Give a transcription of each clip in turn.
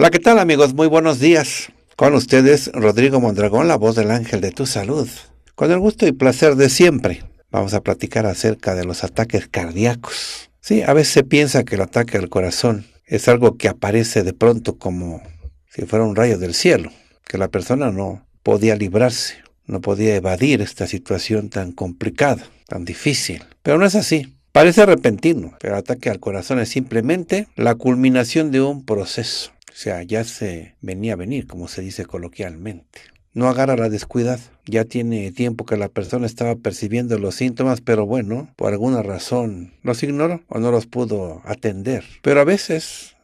Hola, ¿qué tal amigos? Muy buenos días. Con ustedes, Rodrigo Mondragón, la voz del ángel de tu salud. Con el gusto y placer de siempre, vamos a platicar acerca de los ataques cardíacos. Sí, a veces se piensa que el ataque al corazón es algo que aparece de pronto como si fuera un rayo del cielo, que la persona no podía librarse, no podía evadir esta situación tan complicada, tan difícil. Pero no es así. Parece repentino, pero el ataque al corazón es simplemente la culminación de un proceso o sea, ya se venía a venir, como se dice coloquialmente. No agarra la descuidad. Ya tiene tiempo que la persona estaba percibiendo los síntomas, pero bueno, por alguna razón los ignoró o no los pudo atender. Pero a veces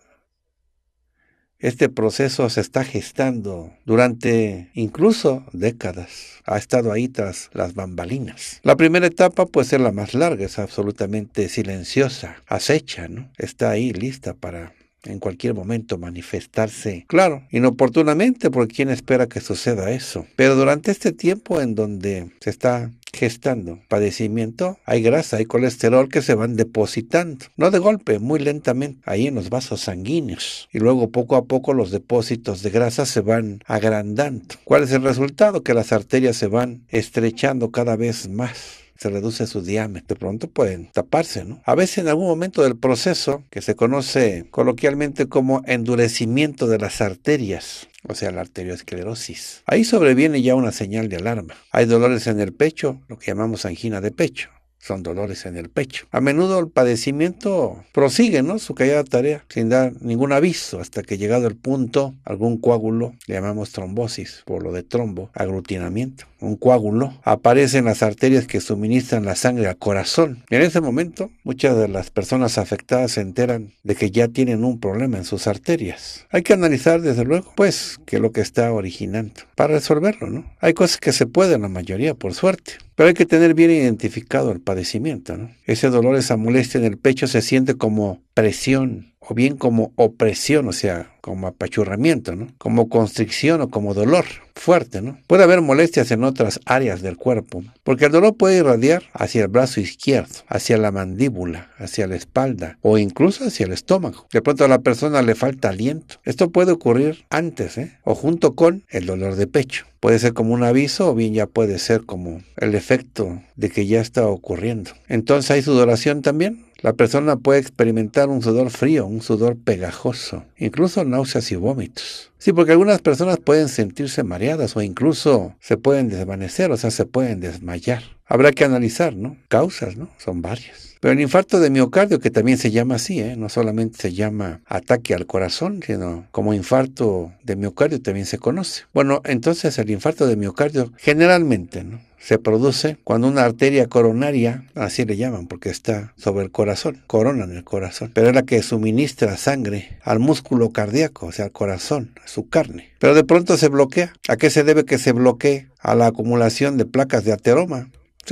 este proceso se está gestando durante incluso décadas. Ha estado ahí tras las bambalinas. La primera etapa puede ser la más larga, es absolutamente silenciosa, acecha, ¿no? Está ahí lista para en cualquier momento manifestarse, claro, inoportunamente, porque quién espera que suceda eso. Pero durante este tiempo en donde se está gestando padecimiento, hay grasa, hay colesterol que se van depositando, no de golpe, muy lentamente, ahí en los vasos sanguíneos. Y luego poco a poco los depósitos de grasa se van agrandando. ¿Cuál es el resultado? Que las arterias se van estrechando cada vez más se reduce su diámetro, pronto pueden taparse, ¿no? A veces en algún momento del proceso, que se conoce coloquialmente como endurecimiento de las arterias, o sea, la arteriosclerosis. Ahí sobreviene ya una señal de alarma. Hay dolores en el pecho, lo que llamamos angina de pecho son dolores en el pecho. A menudo el padecimiento prosigue ¿no? su callada tarea sin dar ningún aviso hasta que llegado el punto algún coágulo, le llamamos trombosis, por lo de trombo, aglutinamiento un coágulo, aparece en las arterias que suministran la sangre al corazón. En ese momento, muchas de las personas afectadas se enteran de que ya tienen un problema en sus arterias. Hay que analizar, desde luego, pues, qué lo que está originando para resolverlo, ¿no? Hay cosas que se pueden, la mayoría, por suerte. Pero hay que tener bien identificado el padecimiento, ¿no? Ese dolor, esa molestia en el pecho se siente como presión, o bien como opresión, o sea, como apachurramiento, ¿no? Como constricción o como dolor fuerte, ¿no? Puede haber molestias en otras áreas del cuerpo, porque el dolor puede irradiar hacia el brazo izquierdo, hacia la mandíbula, hacia la espalda o incluso hacia el estómago. De pronto a la persona le falta aliento. Esto puede ocurrir antes, ¿eh? O junto con el dolor de pecho. Puede ser como un aviso o bien ya puede ser como el efecto de que ya está ocurriendo. Entonces hay sudoración también, la persona puede experimentar un sudor frío, un sudor pegajoso, incluso náuseas y vómitos. Sí, porque algunas personas pueden sentirse mareadas o incluso se pueden desvanecer, o sea, se pueden desmayar. Habrá que analizar, ¿no? Causas, ¿no? Son varias. Pero el infarto de miocardio, que también se llama así, ¿eh? no solamente se llama ataque al corazón, sino como infarto de miocardio también se conoce. Bueno, entonces el infarto de miocardio generalmente se produce cuando una arteria coronaria, así le llaman porque está sobre el corazón, corona en el corazón, pero es la que suministra sangre al músculo cardíaco, o sea, al corazón, a su carne. Pero de pronto se bloquea. ¿A qué se debe que se bloquee? A la acumulación de placas de ateroma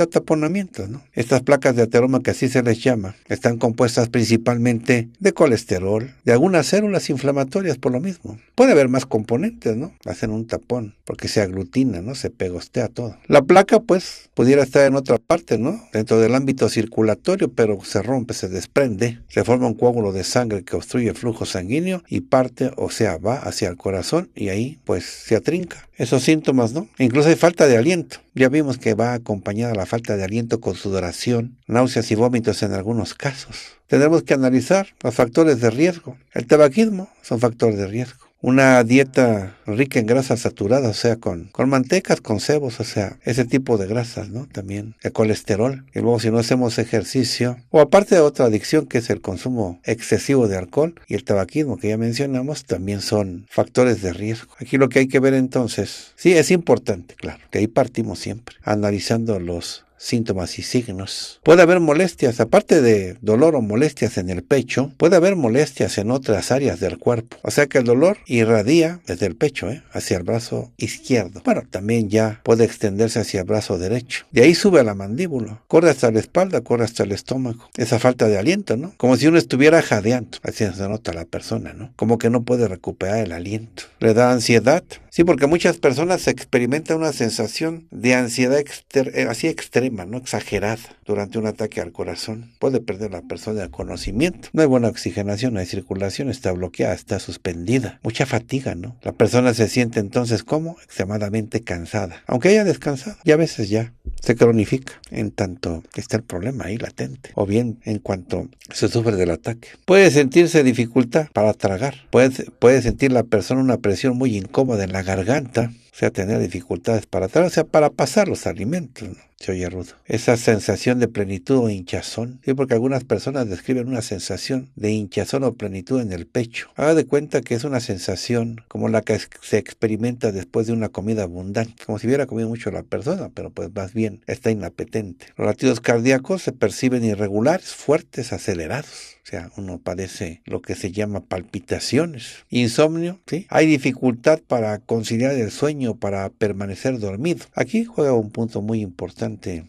taponamientos. ¿no? Estas placas de ateroma, que así se les llama, están compuestas principalmente de colesterol, de algunas células inflamatorias por lo mismo. Puede haber más componentes, ¿no? Hacen un tapón porque se aglutina, ¿no? Se pegostea todo. La placa, pues, pudiera estar en otra parte, ¿no? Dentro del ámbito circulatorio, pero se rompe, se desprende, se forma un coágulo de sangre que obstruye el flujo sanguíneo y parte, o sea, va hacia el corazón y ahí, pues, se atrinca esos síntomas, ¿no? Incluso hay falta de aliento. Ya vimos que va acompañada la falta de aliento con sudoración, náuseas y vómitos en algunos casos. Tendremos que analizar los factores de riesgo. El tabaquismo son factores factor de riesgo una dieta rica en grasas saturadas, o sea, con, con mantecas, con cebos, o sea, ese tipo de grasas, ¿no? También el colesterol. Y luego si no hacemos ejercicio, o aparte de otra adicción que es el consumo excesivo de alcohol y el tabaquismo que ya mencionamos, también son factores de riesgo. Aquí lo que hay que ver entonces, sí, es importante, claro, que ahí partimos siempre, analizando los síntomas y signos. Puede haber molestias, aparte de dolor o molestias en el pecho, puede haber molestias en otras áreas del cuerpo. O sea que el dolor irradia desde el pecho ¿eh? hacia el brazo izquierdo. Bueno, también ya puede extenderse hacia el brazo derecho. De ahí sube a la mandíbula, corre hasta la espalda, corre hasta el estómago. Esa falta de aliento, ¿no? Como si uno estuviera jadeando. Así se nota la persona, ¿no? Como que no puede recuperar el aliento. Le da ansiedad. Sí, porque muchas personas experimentan una sensación de ansiedad eh, así extrema ¿no? Exagerada durante un ataque al corazón. Puede perder la persona el conocimiento. No hay buena oxigenación, no hay circulación, está bloqueada, está suspendida. Mucha fatiga, ¿no? La persona se siente entonces como extremadamente cansada. Aunque haya descansado, y a veces ya se cronifica en tanto que está el problema ahí latente. O bien en cuanto se sufre del ataque. Puede sentirse dificultad para tragar. Puede, puede sentir la persona una presión muy incómoda en la garganta. O sea, tener dificultades para tragar, o sea, para pasar los alimentos. ¿no? Se oye rudo. Esa sensación de plenitud o hinchazón. Sí, porque algunas personas describen una sensación de hinchazón o plenitud en el pecho. Haga de cuenta que es una sensación como la que se experimenta después de una comida abundante. Como si hubiera comido mucho la persona, pero pues más bien está inapetente. Los latidos cardíacos se perciben irregulares, fuertes, acelerados. O sea, uno padece lo que se llama palpitaciones, insomnio, ¿sí? Hay dificultad para conciliar el sueño, para permanecer dormido. Aquí juega un punto muy importante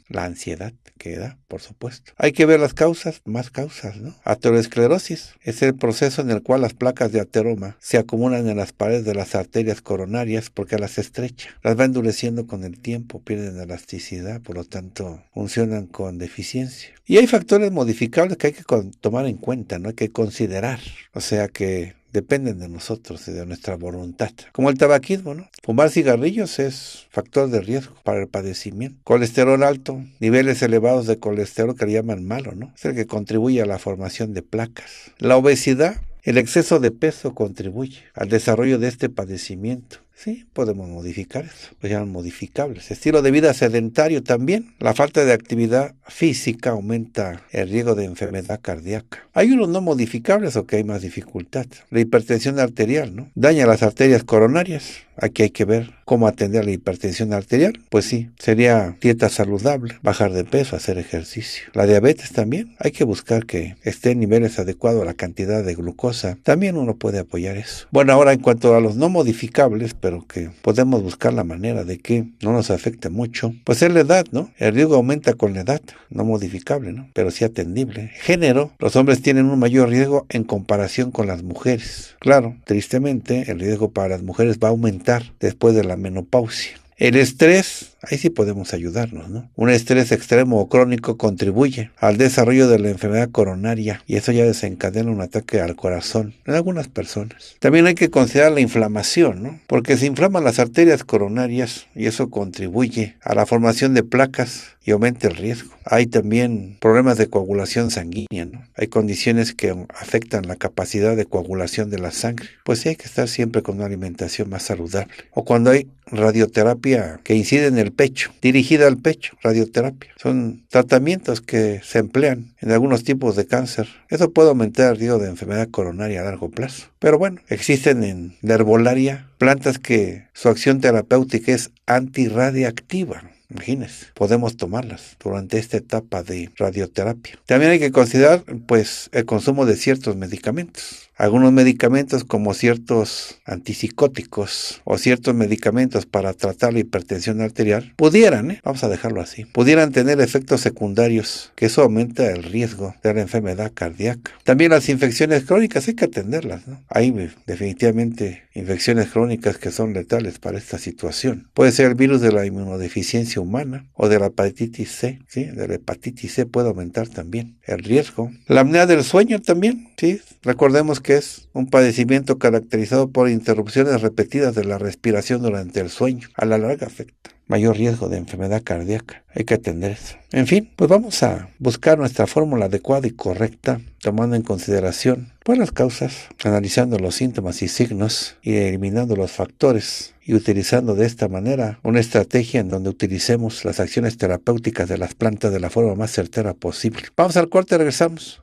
la ansiedad que da, por supuesto. Hay que ver las causas, más causas, ¿no? Aterosclerosis es el proceso en el cual las placas de ateroma se acumulan en las paredes de las arterias coronarias porque las estrecha. Las va endureciendo con el tiempo, pierden elasticidad, por lo tanto funcionan con deficiencia. Y hay factores modificables que hay que tomar en cuenta, ¿no? Hay que considerar. O sea que dependen de nosotros y de nuestra voluntad. Como el tabaquismo, ¿no? Fumar cigarrillos es factor de riesgo para el padecimiento. Colesterol alto, niveles elevados de colesterol que le llaman malo, ¿no? Es el que contribuye a la formación de placas. La obesidad, el exceso de peso contribuye al desarrollo de este padecimiento. Sí, podemos modificar eso, ...pues ya son modificables. Estilo de vida sedentario también. La falta de actividad física aumenta el riesgo de enfermedad cardíaca. Hay unos no modificables o que hay más dificultad. La hipertensión arterial, ¿no? Daña las arterias coronarias. Aquí hay que ver cómo atender la hipertensión arterial. Pues sí, sería dieta saludable, bajar de peso, hacer ejercicio. La diabetes también. Hay que buscar que esté en niveles adecuados la cantidad de glucosa. También uno puede apoyar eso. Bueno, ahora en cuanto a los no modificables, pero que podemos buscar la manera de que no nos afecte mucho, pues es la edad, ¿no? El riesgo aumenta con la edad, no modificable, ¿no? Pero sí atendible. Género, los hombres tienen un mayor riesgo en comparación con las mujeres. Claro, tristemente, el riesgo para las mujeres va a aumentar después de la menopausia. El estrés Ahí sí podemos ayudarnos, ¿no? Un estrés extremo o crónico contribuye al desarrollo de la enfermedad coronaria y eso ya desencadena un ataque al corazón en algunas personas. También hay que considerar la inflamación, ¿no? Porque se inflaman las arterias coronarias y eso contribuye a la formación de placas y aumenta el riesgo. Hay también problemas de coagulación sanguínea, ¿no? Hay condiciones que afectan la capacidad de coagulación de la sangre. Pues sí hay que estar siempre con una alimentación más saludable. O cuando hay radioterapia que incide en el pecho, dirigida al pecho, radioterapia. Son tratamientos que se emplean en algunos tipos de cáncer. Eso puede aumentar el riesgo de enfermedad coronaria a largo plazo. Pero bueno, existen en la herbolaria plantas que su acción terapéutica es antirradiactiva. Imagínense, podemos tomarlas durante esta etapa de radioterapia. También hay que considerar pues el consumo de ciertos medicamentos algunos medicamentos como ciertos antipsicóticos o ciertos medicamentos para tratar la hipertensión arterial pudieran, ¿eh? vamos a dejarlo así, pudieran tener efectos secundarios, que eso aumenta el riesgo de la enfermedad cardíaca. También las infecciones crónicas hay que atenderlas, ¿no? Hay eh, definitivamente infecciones crónicas que son letales para esta situación. Puede ser el virus de la inmunodeficiencia humana o de la hepatitis C, ¿sí? De la hepatitis C puede aumentar también el riesgo. La apnea del sueño también, ¿sí? Recordemos que es un padecimiento caracterizado por interrupciones repetidas de la respiración durante el sueño. A la larga afecta mayor riesgo de enfermedad cardíaca. Hay que atender eso. En fin, pues vamos a buscar nuestra fórmula adecuada y correcta, tomando en consideración buenas pues, causas, analizando los síntomas y signos y eliminando los factores y utilizando de esta manera una estrategia en donde utilicemos las acciones terapéuticas de las plantas de la forma más certera posible. Vamos al corte, regresamos.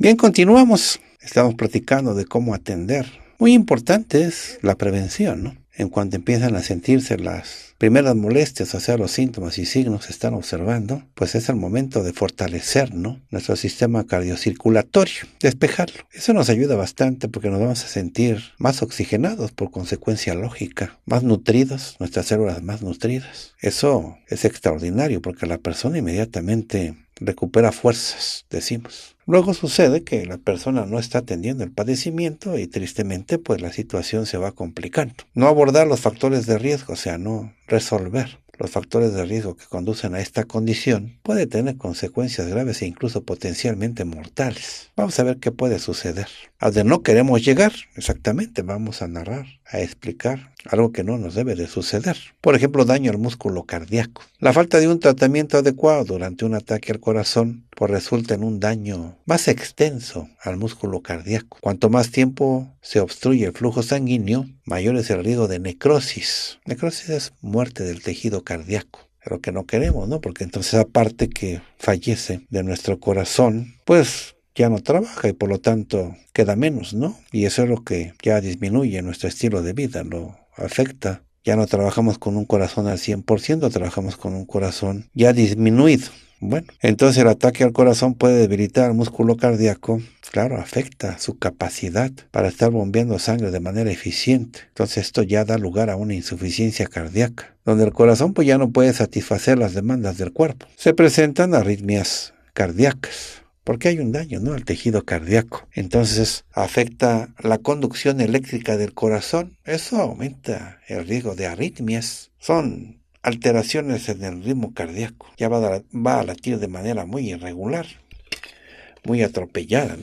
Bien, continuamos. Estamos platicando de cómo atender. Muy importante es la prevención, ¿no? En cuanto empiezan a sentirse las primeras molestias, o sea, los síntomas y signos se están observando, pues es el momento de fortalecer ¿no? nuestro sistema cardiocirculatorio, despejarlo. Eso nos ayuda bastante porque nos vamos a sentir más oxigenados por consecuencia lógica, más nutridos, nuestras células más nutridas. Eso es extraordinario porque la persona inmediatamente recupera fuerzas, decimos. Luego sucede que la persona no está atendiendo el padecimiento y tristemente pues la situación se va complicando. No abordar los factores de riesgo, o sea, no resolver los factores de riesgo que conducen a esta condición puede tener consecuencias graves e incluso potencialmente mortales. Vamos a ver qué puede suceder. A donde no queremos llegar, exactamente, vamos a narrar a explicar algo que no nos debe de suceder. Por ejemplo, daño al músculo cardíaco. La falta de un tratamiento adecuado durante un ataque al corazón pues resulta en un daño más extenso al músculo cardíaco. Cuanto más tiempo se obstruye el flujo sanguíneo, mayor es el riesgo de necrosis. Necrosis es muerte del tejido cardíaco lo que no queremos, ¿no? Porque entonces aparte que fallece de nuestro corazón, pues ya no trabaja y por lo tanto queda menos, ¿no? Y eso es lo que ya disminuye nuestro estilo de vida, lo afecta. Ya no trabajamos con un corazón al 100%, trabajamos con un corazón ya disminuido. Bueno, entonces el ataque al corazón puede debilitar el músculo cardíaco, claro, afecta su capacidad para estar bombeando sangre de manera eficiente. Entonces esto ya da lugar a una insuficiencia cardíaca, donde el corazón pues ya no puede satisfacer las demandas del cuerpo. Se presentan arritmias cardíacas porque hay un daño ¿no? al tejido cardíaco. Entonces afecta la conducción eléctrica del corazón. Eso aumenta el riesgo de arritmias. Son alteraciones en el ritmo cardíaco. Ya va a, va a latir de manera muy irregular, muy atropellada.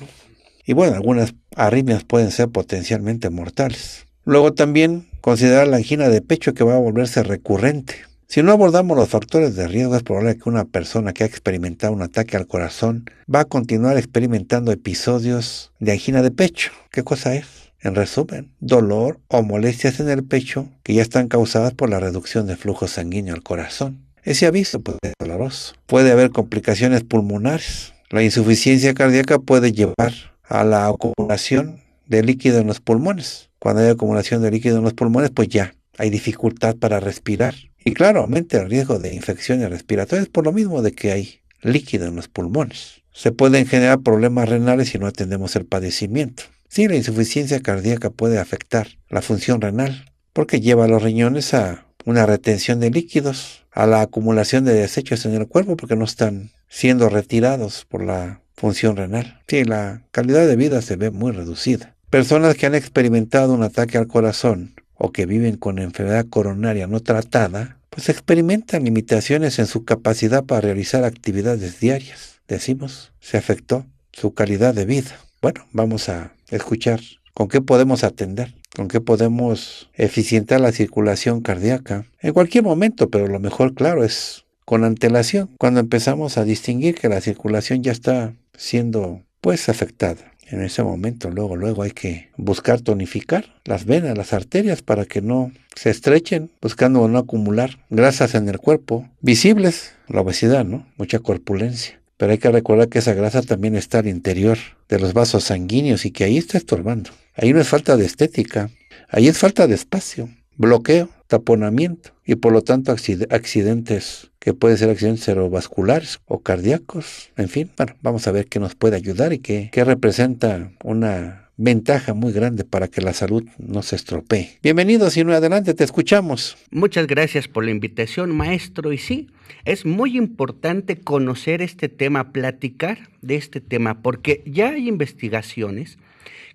Y bueno, algunas arritmias pueden ser potencialmente mortales. Luego también considerar la angina de pecho que va a volverse recurrente. Si no abordamos los factores de riesgo, es probable que una persona que ha experimentado un ataque al corazón va a continuar experimentando episodios de angina de pecho. ¿Qué cosa es? En resumen, dolor o molestias en el pecho que ya están causadas por la reducción de flujo sanguíneo al corazón. Ese aviso puede ser doloroso. Puede haber complicaciones pulmonares. La insuficiencia cardíaca puede llevar a la acumulación de líquido en los pulmones. Cuando hay acumulación de líquido en los pulmones, pues ya hay dificultad para respirar y claro, aumenta el riesgo de infecciones respiratorias por lo mismo de que hay líquido en los pulmones. Se pueden generar problemas renales si no atendemos el padecimiento. Sí, la insuficiencia cardíaca puede afectar la función renal porque lleva a los riñones a una retención de líquidos, a la acumulación de desechos en el cuerpo porque no están siendo retirados por la función renal. Sí, la calidad de vida se ve muy reducida. Personas que han experimentado un ataque al corazón o que viven con enfermedad coronaria no tratada, pues experimentan limitaciones en su capacidad para realizar actividades diarias. Decimos, se afectó su calidad de vida. Bueno, vamos a escuchar con qué podemos atender, con qué podemos eficientar la circulación cardíaca. En cualquier momento, pero lo mejor, claro, es con antelación, cuando empezamos a distinguir que la circulación ya está siendo pues afectada. En ese momento, luego, luego hay que buscar tonificar las venas, las arterias, para que no se estrechen, buscando no acumular grasas en el cuerpo, visibles, la obesidad, ¿no? Mucha corpulencia. Pero hay que recordar que esa grasa también está al interior de los vasos sanguíneos y que ahí está estorbando. Ahí no es falta de estética, ahí es falta de espacio, bloqueo taponamiento y por lo tanto accidentes que pueden ser accidentes cerebrovasculares o cardíacos, en fin, bueno, vamos a ver qué nos puede ayudar y qué, qué representa una ventaja muy grande para que la salud no se estropee. Bienvenidos y adelante, te escuchamos. Muchas gracias por la invitación, maestro. Y sí, es muy importante conocer este tema, platicar de este tema, porque ya hay investigaciones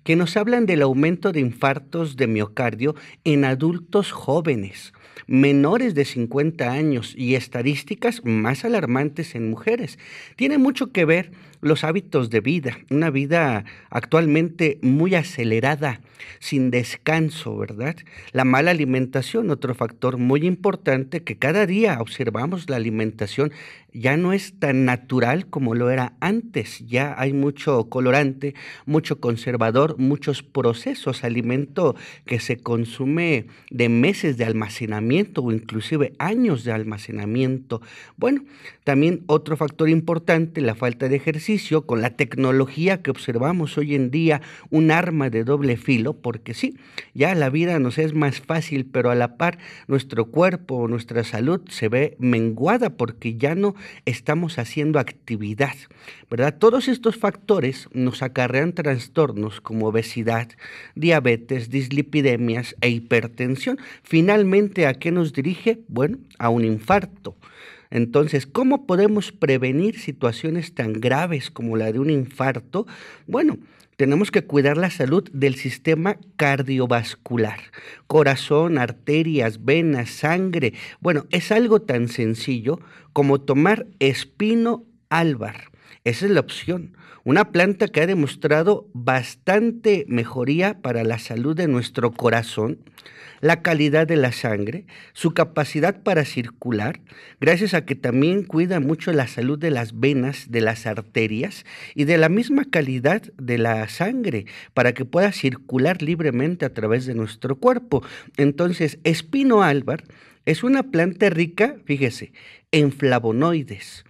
que nos hablan del aumento de infartos de miocardio en adultos jóvenes, menores de 50 años y estadísticas más alarmantes en mujeres. Tiene mucho que ver los hábitos de vida, una vida actualmente muy acelerada, sin descanso, ¿verdad? La mala alimentación, otro factor muy importante que cada día observamos la alimentación ya no es tan natural como lo era antes, ya hay mucho colorante, mucho conservador, muchos procesos, alimento que se consume de meses de almacenamiento o inclusive años de almacenamiento. Bueno, también otro factor importante, la falta de ejercicio con la tecnología que observamos hoy en día, un arma de doble filo, porque sí, ya la vida nos es más fácil, pero a la par nuestro cuerpo, nuestra salud se ve menguada porque ya no estamos haciendo actividad, ¿verdad? Todos estos factores nos acarrean trastornos como obesidad, diabetes, dislipidemias e hipertensión. Finalmente, ¿a qué nos dirige? Bueno, a un infarto. Entonces, ¿cómo podemos prevenir situaciones tan graves como la de un infarto? Bueno, tenemos que cuidar la salud del sistema cardiovascular, corazón, arterias, venas, sangre. Bueno, es algo tan sencillo como tomar espino álvar. Esa es la opción. Una planta que ha demostrado bastante mejoría para la salud de nuestro corazón, la calidad de la sangre, su capacidad para circular, gracias a que también cuida mucho la salud de las venas, de las arterias y de la misma calidad de la sangre para que pueda circular libremente a través de nuestro cuerpo. Entonces, espino álvar es una planta rica, fíjese, en flavonoides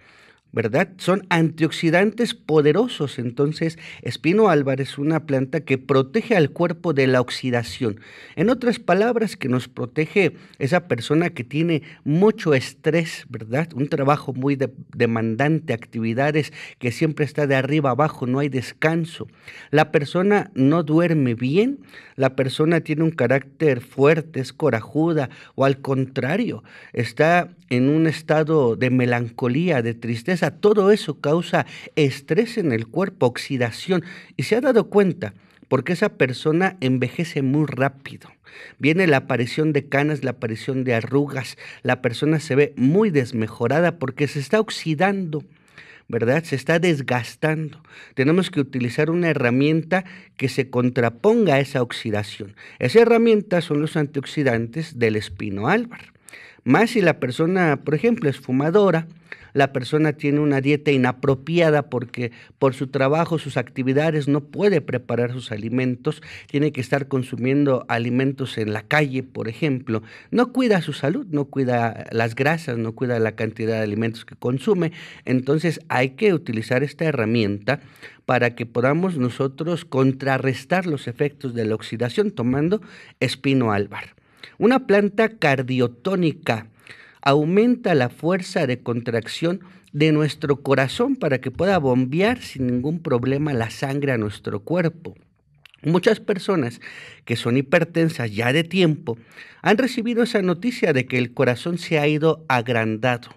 ¿verdad? Son antioxidantes poderosos. Entonces, espino Álvarez es una planta que protege al cuerpo de la oxidación. En otras palabras, que nos protege esa persona que tiene mucho estrés, ¿verdad? Un trabajo muy demandante, actividades que siempre está de arriba abajo, no hay descanso. La persona no duerme bien, la persona tiene un carácter fuerte, es corajuda o al contrario, está en un estado de melancolía, de tristeza todo eso causa estrés en el cuerpo, oxidación. Y se ha dado cuenta, porque esa persona envejece muy rápido. Viene la aparición de canas, la aparición de arrugas, la persona se ve muy desmejorada porque se está oxidando. ¿verdad? Se está desgastando. Tenemos que utilizar una herramienta que se contraponga a esa oxidación. Esa herramienta son los antioxidantes del espino álvaro. Más si la persona, por ejemplo, es fumadora, la persona tiene una dieta inapropiada porque por su trabajo, sus actividades, no puede preparar sus alimentos, tiene que estar consumiendo alimentos en la calle, por ejemplo, no cuida su salud, no cuida las grasas, no cuida la cantidad de alimentos que consume, entonces hay que utilizar esta herramienta para que podamos nosotros contrarrestar los efectos de la oxidación tomando espino albar. Una planta cardiotónica aumenta la fuerza de contracción de nuestro corazón para que pueda bombear sin ningún problema la sangre a nuestro cuerpo. Muchas personas que son hipertensas ya de tiempo han recibido esa noticia de que el corazón se ha ido agrandado.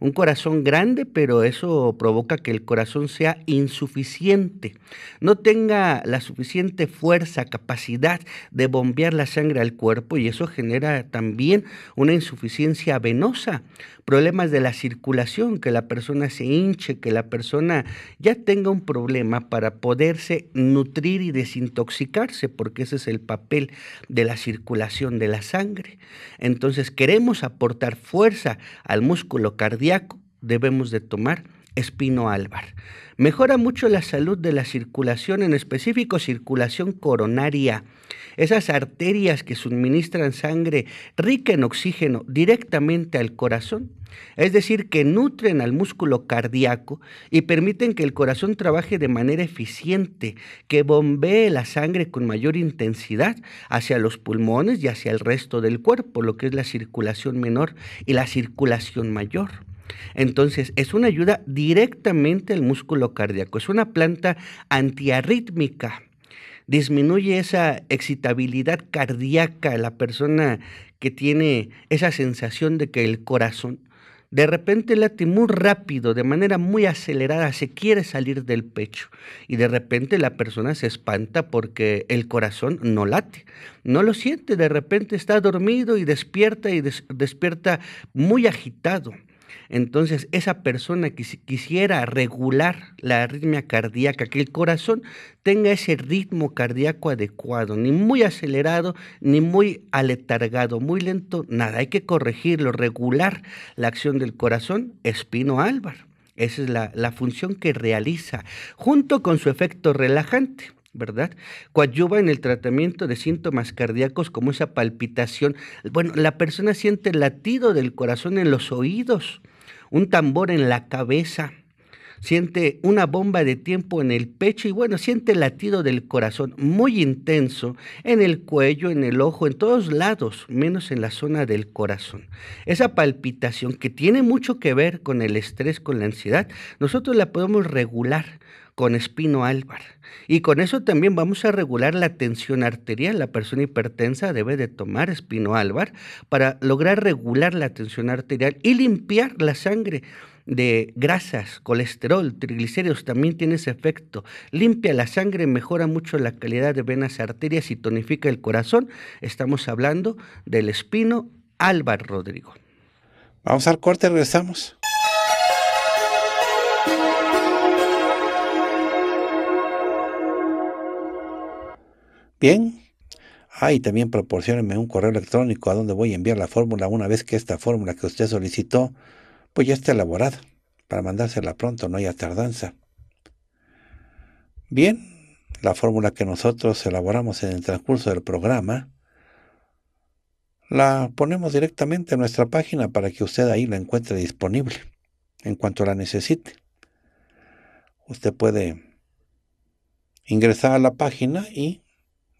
Un corazón grande, pero eso provoca que el corazón sea insuficiente, no tenga la suficiente fuerza, capacidad de bombear la sangre al cuerpo y eso genera también una insuficiencia venosa, problemas de la circulación, que la persona se hinche, que la persona ya tenga un problema para poderse nutrir y desintoxicarse, porque ese es el papel de la circulación de la sangre. Entonces queremos aportar fuerza al músculo cardíaco cardíaco debemos de tomar Espino Álvar. Mejora mucho la salud de la circulación, en específico circulación coronaria. Esas arterias que suministran sangre rica en oxígeno directamente al corazón, es decir, que nutren al músculo cardíaco y permiten que el corazón trabaje de manera eficiente, que bombee la sangre con mayor intensidad hacia los pulmones y hacia el resto del cuerpo, lo que es la circulación menor y la circulación mayor. Entonces, es una ayuda directamente al músculo cardíaco. Es una planta antiarrítmica. Disminuye esa excitabilidad cardíaca, la persona que tiene esa sensación de que el corazón de repente late muy rápido, de manera muy acelerada, se quiere salir del pecho y de repente la persona se espanta porque el corazón no late, no lo siente, de repente está dormido y despierta y despierta muy agitado. Entonces, esa persona que si quisiera regular la arritmia cardíaca, que el corazón tenga ese ritmo cardíaco adecuado, ni muy acelerado, ni muy aletargado, muy lento, nada, hay que corregirlo, regular la acción del corazón, espino álvar. Esa es la, la función que realiza, junto con su efecto relajante. ¿verdad? Coadyuva en el tratamiento de síntomas cardíacos como esa palpitación. Bueno, la persona siente el latido del corazón en los oídos, un tambor en la cabeza, siente una bomba de tiempo en el pecho y bueno, siente el latido del corazón muy intenso en el cuello, en el ojo, en todos lados, menos en la zona del corazón. Esa palpitación que tiene mucho que ver con el estrés, con la ansiedad, nosotros la podemos regular con espino álvar. Y con eso también vamos a regular la tensión arterial. La persona hipertensa debe de tomar espino álvar para lograr regular la tensión arterial y limpiar la sangre de grasas, colesterol, triglicéridos, también tiene ese efecto. Limpia la sangre, mejora mucho la calidad de venas, arterias y tonifica el corazón. Estamos hablando del espino álvar, Rodrigo. Vamos al corte, regresamos. Bien. ahí también proporciónenme un correo electrónico a donde voy a enviar la fórmula una vez que esta fórmula que usted solicitó pues ya está elaborada para mandársela pronto, no haya tardanza. Bien, la fórmula que nosotros elaboramos en el transcurso del programa la ponemos directamente en nuestra página para que usted ahí la encuentre disponible en cuanto la necesite. Usted puede ingresar a la página y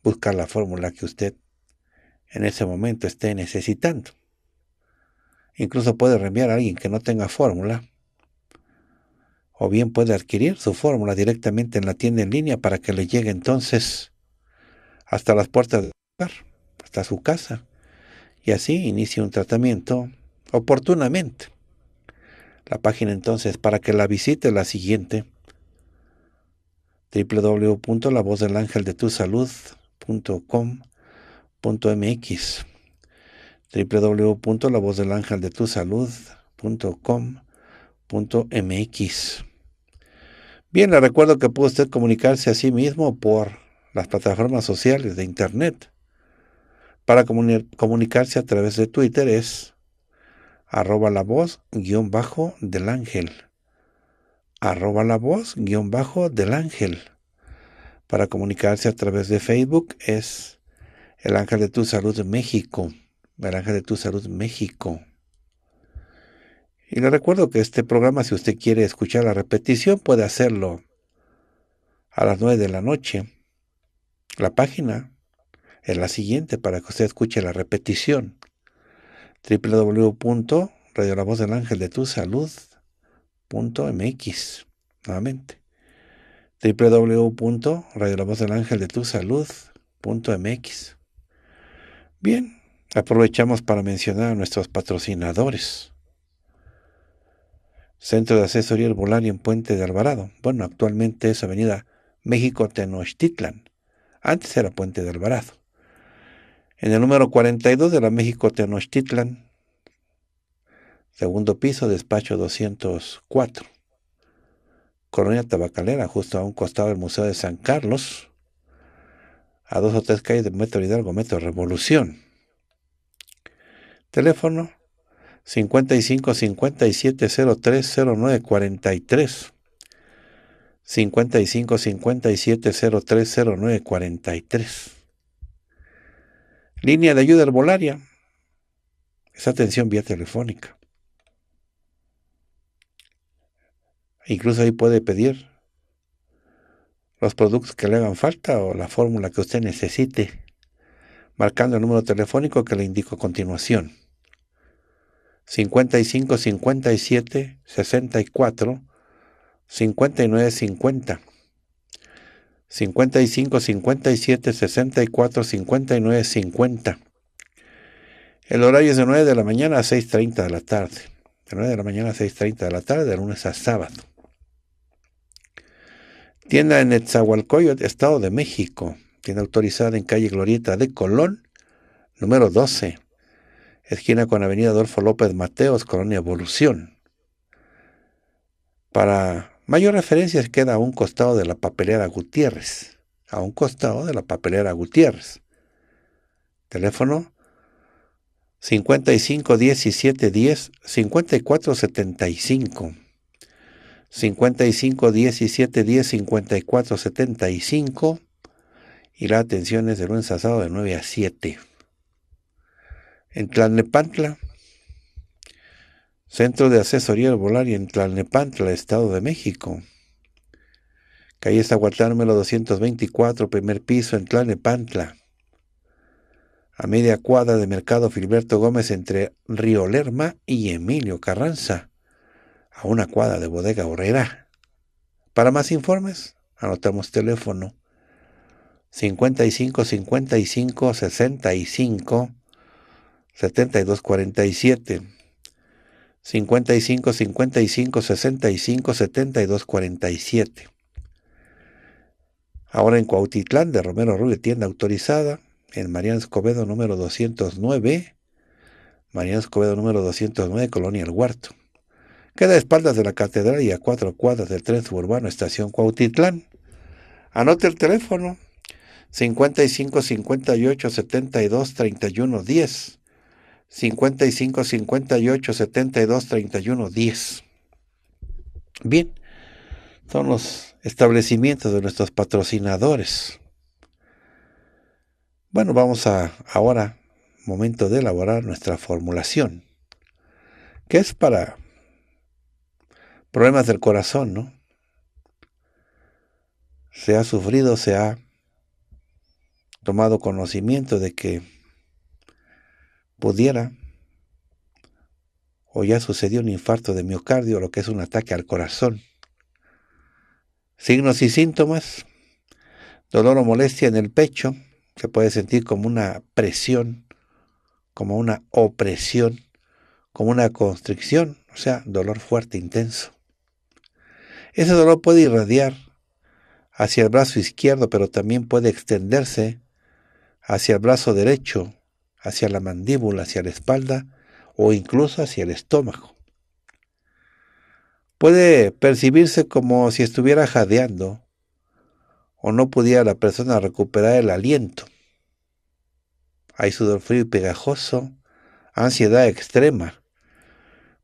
buscar la fórmula que usted en ese momento esté necesitando. Incluso puede reenviar a alguien que no tenga fórmula. O bien puede adquirir su fórmula directamente en la tienda en línea para que le llegue entonces hasta las puertas del lugar, hasta su casa. Y así inicie un tratamiento oportunamente. La página entonces para que la visite la siguiente www.lavozdelangeldetusalud.com www.lavozdelangeldetusalud.com.mx www.lavozdelangeldetusalud.com.mx Bien, le recuerdo que puede usted comunicarse a sí mismo por las plataformas sociales de Internet. Para comunicarse a través de Twitter es arroba la voz guión bajo del ángel. Arroba la voz guión bajo del ángel para comunicarse a través de Facebook es el Ángel de Tu Salud México. El Ángel de Tu Salud México. Y le recuerdo que este programa, si usted quiere escuchar la repetición, puede hacerlo a las 9 de la noche. La página es la siguiente para que usted escuche la repetición. Salud.mx Nuevamente de salud.mx Bien, aprovechamos para mencionar a nuestros patrocinadores. Centro de Asesoría Herbolaria en Puente de Alvarado. Bueno, actualmente es Avenida México Tenochtitlan. Antes era Puente de Alvarado. En el número 42 de la México Tenochtitlan, segundo piso, despacho 204. Colonia Tabacalera, justo a un costado del Museo de San Carlos, a dos o tres calles de Metro Hidalgo, Metro Revolución. Teléfono 55 57 03 09 43. 55 57 03 09 43. Línea de ayuda herbolaria. Es atención vía telefónica. Incluso ahí puede pedir los productos que le hagan falta o la fórmula que usted necesite, marcando el número telefónico que le indico a continuación. 55 57 64 59 50 55 57 64 59 50 el horario es de 9 de la mañana a 6.30 de la tarde. De 9 de la mañana a 6.30 de la tarde, de lunes a sábado. Tienda en Etzahualcoyot, Estado de México. Tienda autorizada en calle Glorieta de Colón, número 12. Esquina con Avenida Adolfo López Mateos, Colonia Evolución. Para mayor referencia queda a un costado de la papelera Gutiérrez. A un costado de la papelera Gutiérrez. Teléfono 55 17 10 54 75. 55 17 10 54 75 y la atención es de lunes a de 9 a 7. En Tlalnepantla, Centro de Asesoría y en Tlalnepantla, Estado de México. Calle número 224, primer piso en Tlalnepantla. A media cuadra de Mercado Filberto Gómez entre Río Lerma y Emilio Carranza a una cuadra de Bodega Horrera. Para más informes, anotamos teléfono 55 55 65 72 47 55 55 65 72 47 Ahora en Cuautitlán de Romero Rubio, tienda autorizada, en Mariano Escobedo número 209, Mariano Escobedo número 209, Colonia El Huerto. Queda a espaldas de la catedral y a cuatro cuadras del tren suburbano Estación Cuautitlán. Anote el teléfono 55 58 72 31 10. 55 58 72 31 10. Bien, son los establecimientos de nuestros patrocinadores. Bueno, vamos a ahora, momento de elaborar nuestra formulación, que es para problemas del corazón, ¿no? Se ha sufrido, se ha tomado conocimiento de que pudiera o ya sucedió un infarto de miocardio, lo que es un ataque al corazón. Signos y síntomas, dolor o molestia en el pecho, se puede sentir como una presión, como una opresión, como una constricción, o sea, dolor fuerte, intenso. Ese dolor puede irradiar hacia el brazo izquierdo, pero también puede extenderse hacia el brazo derecho, hacia la mandíbula, hacia la espalda o incluso hacia el estómago. Puede percibirse como si estuviera jadeando o no pudiera la persona recuperar el aliento. Hay sudor frío y pegajoso, ansiedad extrema.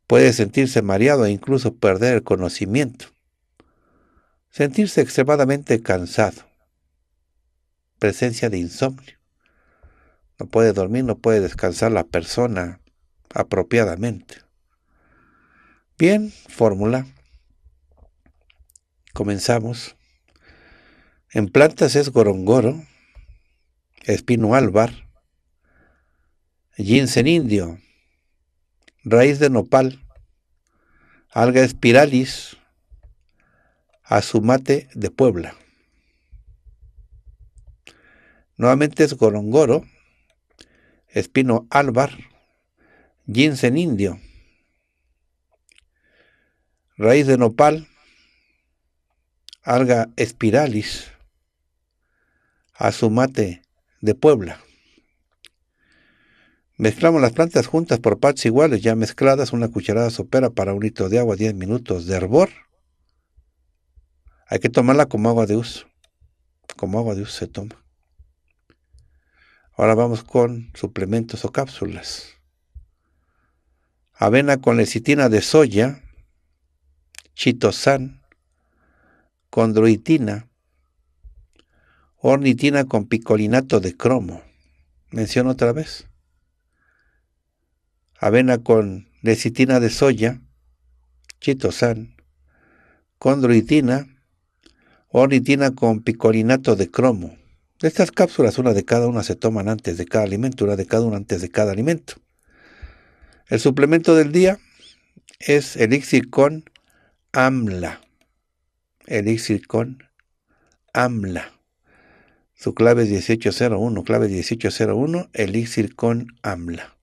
Puede sentirse mareado e incluso perder el conocimiento sentirse extremadamente cansado, presencia de insomnio. No puede dormir, no puede descansar la persona apropiadamente. Bien, fórmula. Comenzamos. En plantas es gorongoro, espino albar, ginseng indio, raíz de nopal, alga espiralis, Azumate de Puebla. Nuevamente es Gorongoro, Espino Álvar, Ginseng Indio, Raíz de Nopal, Alga Espiralis, Azumate de Puebla. Mezclamos las plantas juntas por partes iguales, ya mezcladas, una cucharada sopera para un litro de agua, 10 minutos de hervor hay que tomarla como agua de uso. Como agua de uso se toma. Ahora vamos con suplementos o cápsulas. Avena con lecitina de soya, chitosan, condroitina, ornitina con picolinato de cromo. Menciono otra vez. Avena con lecitina de soya, chitosan, condroitina, ornitina con picolinato de cromo. Estas cápsulas, una de cada una, se toman antes de cada alimento, una de cada una antes de cada alimento. El suplemento del día es elixir con AMLA. Elixir con AMLA. Su clave es 1801, clave 1801, elixir con AMLA.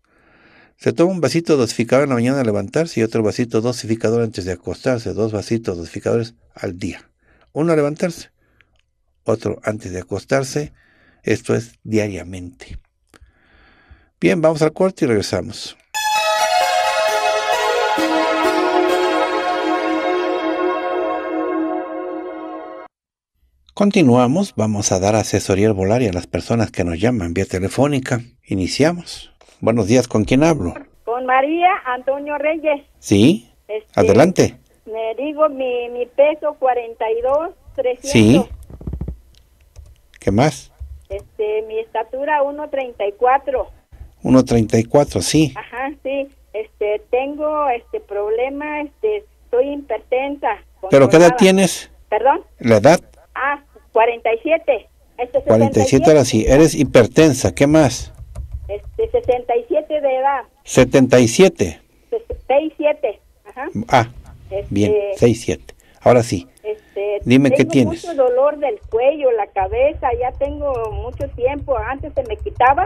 Se toma un vasito dosificador en la mañana al levantarse y otro vasito dosificador antes de acostarse, dos vasitos dosificadores al día uno a levantarse, otro antes de acostarse, esto es diariamente. Bien, vamos al corte y regresamos. Continuamos, vamos a dar asesoría y a las personas que nos llaman vía telefónica. Iniciamos. Buenos días, ¿con quién hablo? Con María Antonio Reyes. Sí. Este, adelante. Me digo mi, peso 42, 300. Sí. ¿Qué más? Este, mi estatura 1.34. 1.34, sí. Ajá, sí. Este, tengo este problema, este, estoy hipertensa. ¿Pero qué edad tienes? ¿Perdón? ¿La edad? Ah, 47. 47 este, ahora sí. Eres hipertensa, ¿qué más? Este, 67 de edad. 77. 67, ajá. Ah, Bien, 6, este, 7. Ahora sí. Este, Dime qué tienes. Tengo mucho dolor del cuello, la cabeza, ya tengo mucho tiempo. Antes se me quitaba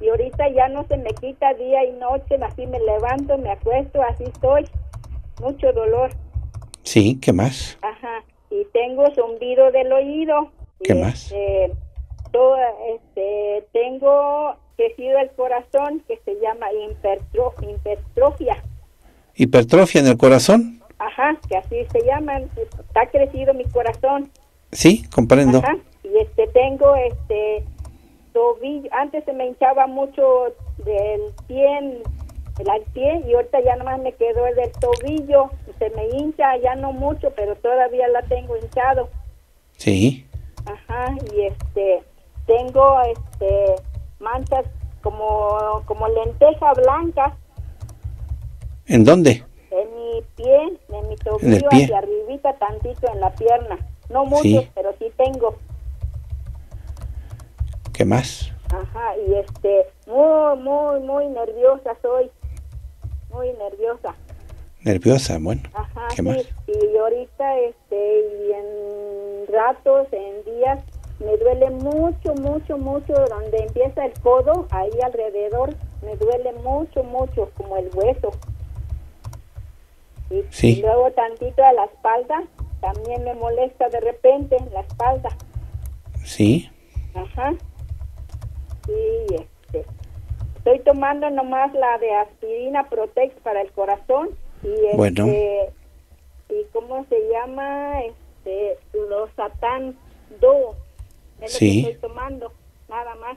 y ahorita ya no se me quita día y noche. Así me levanto, me acuesto, así estoy. Mucho dolor. Sí, ¿qué más? Ajá. Y tengo zumbido del oído. ¿Qué más? Este, tengo crecido el corazón que se llama hipertrofia. ¿Hipertrofia en el corazón? está crecido mi corazón. Sí, comprendo. Y este tengo este tobillo, antes se me hinchaba mucho del pie, el pie y ahorita ya nomás me quedó el del tobillo, se me hincha, ya no mucho, pero todavía la tengo hinchado. Sí. Ajá, y este tengo este manchas como como lenteja blanca. ¿En dónde? en mi pie, en mi tobillo, hacia arribita tantito en la pierna. No mucho, pero sí tengo. ¿Qué más? Ajá, y este, muy, muy, muy nerviosa soy. Muy nerviosa. Nerviosa, bueno. Ajá, ¿qué sí. Y ahorita, este, y en ratos, en días, me duele mucho, mucho, mucho donde empieza el codo, ahí alrededor, me duele mucho, mucho, como el hueso. Y, luego tantito a la espalda, también me molesta de repente la espalda. Sí. Ajá. Y este. Estoy tomando nomás la de aspirina Protex para el corazón y bueno. Este, y cómo se llama este los satán sí. estoy tomando, nada más.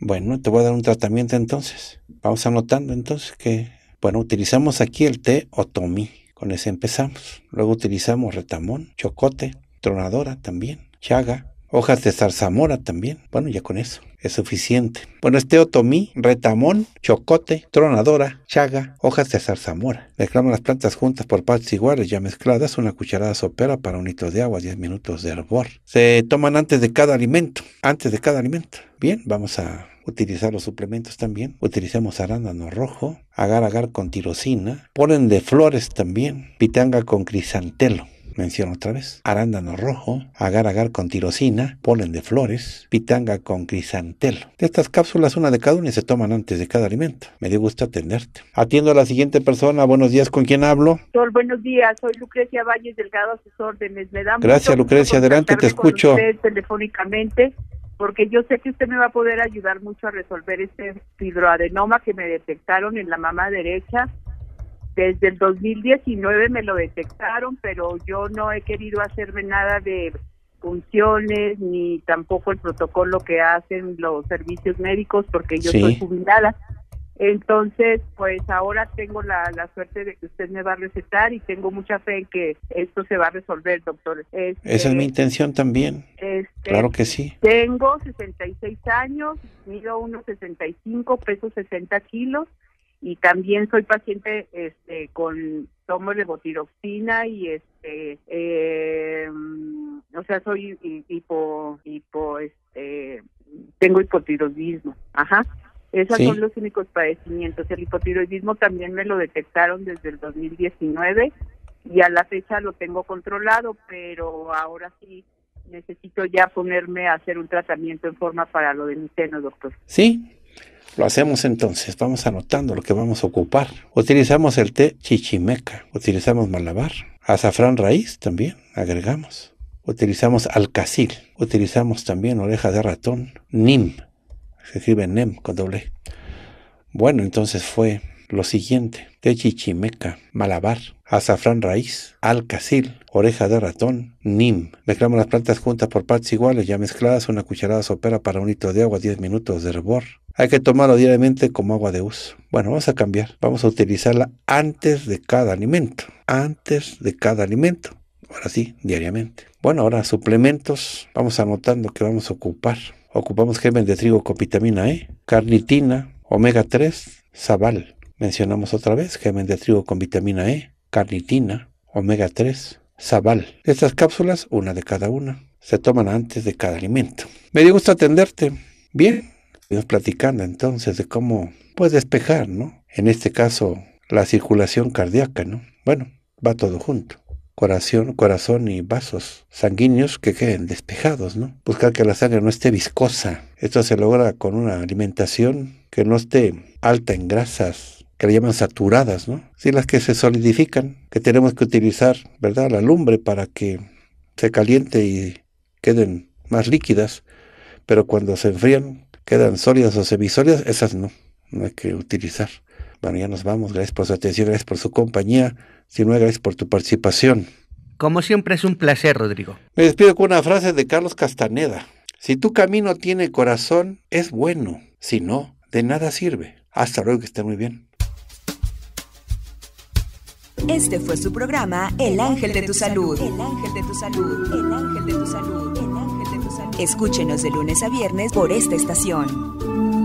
Bueno, te voy a dar un tratamiento entonces. Vamos anotando entonces que bueno, utilizamos aquí el té otomí. Con ese empezamos. Luego utilizamos retamón, chocote, tronadora también, chaga, hojas de zarzamora también. Bueno, ya con eso es suficiente. Bueno, este otomí, retamón, chocote, tronadora, chaga, hojas de zarzamora. Mezclamos las plantas juntas por partes iguales, ya mezcladas, una cucharada sopera para un litro de agua, 10 minutos de hervor. Se toman antes de cada alimento, antes de cada alimento. Bien, vamos a utilizar los suplementos también. Utilizamos arándano rojo, agar agar con tirosina, polen de flores también, pitanga con crisantelo menciono otra vez, arándano rojo, agar agar con tirosina, polen de flores, pitanga con crisantelo. De estas cápsulas, una de cada una se toman antes de cada alimento. Me dio gusto atenderte. Atiendo a la siguiente persona. Buenos días, ¿con quién hablo? Sol, buenos días. Soy Lucrecia Valles Delgado, a sus órdenes. Gracias, Lucrecia. Adelante, te escucho. Telefónicamente porque yo sé que usted me va a poder ayudar mucho a resolver este fibroadenoma que me detectaron en la mama derecha. Desde el 2019 me lo detectaron, pero yo no he querido hacerme nada de funciones ni tampoco el protocolo que hacen los servicios médicos porque yo soy jubilada. Entonces, pues ahora tengo la, suerte de que usted me va a recetar y tengo mucha fe en que esto se va a resolver, doctor. Este, Esa es mi intención también. Este, claro que sí. Tengo 66 años, mido unos 65, peso 60 kilos y también soy paciente este, con tomo de botiroxina y este, em, o sea, soy tipo hipo, este, tengo hipotiroidismo, ajá. Esos son los únicos padecimientos. El hipotiroidismo también me lo detectaron desde el 2019 y a la fecha lo tengo controlado, pero ahora sí necesito ya ponerme a hacer un tratamiento en forma para lo de mi seno, doctor. Sí, lo hacemos entonces. Vamos anotando lo que vamos a ocupar. Utilizamos el té chichimeca, utilizamos malabar, azafrán raíz también, agregamos. Utilizamos alcacil, utilizamos también oreja de ratón, nim, se escribe NEM con doble. E. Bueno, entonces fue lo siguiente: Techichimeca, Malabar, Azafrán Raíz, Alcacil, Oreja de Ratón, Nim. Mezclamos las plantas juntas por partes iguales, ya mezcladas, una cucharada sopera para un litro de agua, 10 minutos de hervor. Hay que tomarlo diariamente como agua de uso. Bueno, vamos a cambiar. Vamos a utilizarla antes de cada alimento. Antes de cada alimento. Ahora sí, diariamente. Bueno, ahora suplementos. Vamos anotando que vamos a ocupar ocupamos gemen de trigo con vitamina E, carnitina, omega 3, sabal. Mencionamos otra vez gemen de trigo con vitamina E, carnitina, omega 3, sabal. Estas cápsulas, una de cada una, se toman antes de cada alimento. Me dio gusto atenderte. Bien, Estamos platicando entonces de cómo puedes despejar, ¿no? En este caso, la circulación cardíaca, ¿no? Bueno, va todo junto corazón, corazón y vasos sanguíneos que queden despejados, ¿no? Buscar que la sangre no esté viscosa. Esto se logra con una alimentación que no esté alta en grasas, que le llaman saturadas, ¿no? Sí, las que se solidifican, que tenemos que utilizar, ¿verdad? La lumbre para que se caliente y queden más líquidas, pero cuando se enfrían quedan sólidas o semisólidas, esas no, no hay que utilizar. Bueno, ya nos vamos. Gracias por su atención, gracias por su compañía. Si no, gracias por tu participación. Como siempre es un placer, Rodrigo. Me despido con una frase de Carlos Castaneda. Si tu camino tiene corazón, es bueno. Si no, de nada sirve. Hasta luego, que esté muy bien. Este fue su programa El Ángel de tu Salud. El Ángel de tu Salud. El Ángel de tu Salud. El Ángel de tu Salud. Escúchenos de lunes a viernes por esta estación.